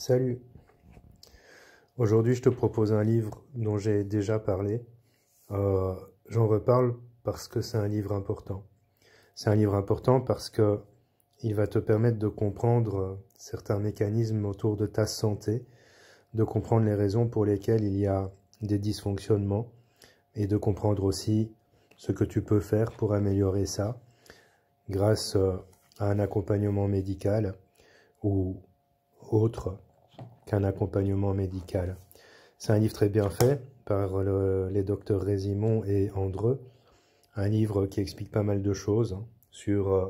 Salut Aujourd'hui je te propose un livre dont j'ai déjà parlé. Euh, j'en reparle parce que c'est un livre important. C'est un livre important parce que il va te permettre de comprendre euh, certains mécanismes autour de ta santé, de comprendre les raisons pour lesquelles il y a des dysfonctionnements et de comprendre aussi ce que tu peux faire pour améliorer ça grâce euh, à un accompagnement médical ou autre un accompagnement médical. C'est un livre très bien fait par euh, les docteurs Résimon et Andreu. un livre qui explique pas mal de choses hein, sur, euh,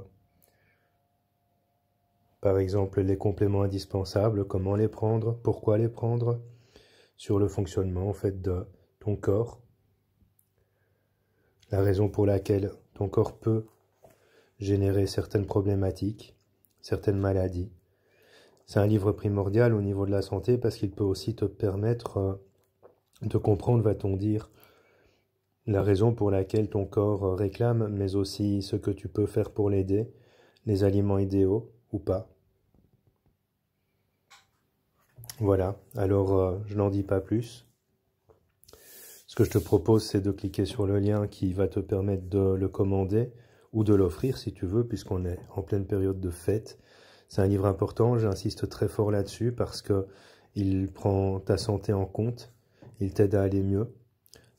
par exemple, les compléments indispensables, comment les prendre, pourquoi les prendre, sur le fonctionnement en fait de ton corps, la raison pour laquelle ton corps peut générer certaines problématiques, certaines maladies. C'est un livre primordial au niveau de la santé parce qu'il peut aussi te permettre euh, de comprendre, va-t-on dire, la raison pour laquelle ton corps euh, réclame, mais aussi ce que tu peux faire pour l'aider, les aliments idéaux ou pas. Voilà, alors euh, je n'en dis pas plus. Ce que je te propose, c'est de cliquer sur le lien qui va te permettre de le commander ou de l'offrir si tu veux, puisqu'on est en pleine période de fête. C'est un livre important, j'insiste très fort là-dessus parce que il prend ta santé en compte, il t'aide à aller mieux.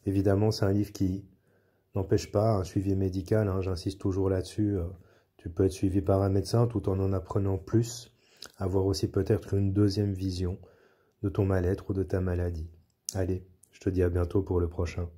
Évidemment, c'est un livre qui n'empêche pas un suivi médical, hein, j'insiste toujours là-dessus. Euh, tu peux être suivi par un médecin tout en en apprenant plus, avoir aussi peut-être une deuxième vision de ton mal-être ou de ta maladie. Allez, je te dis à bientôt pour le prochain.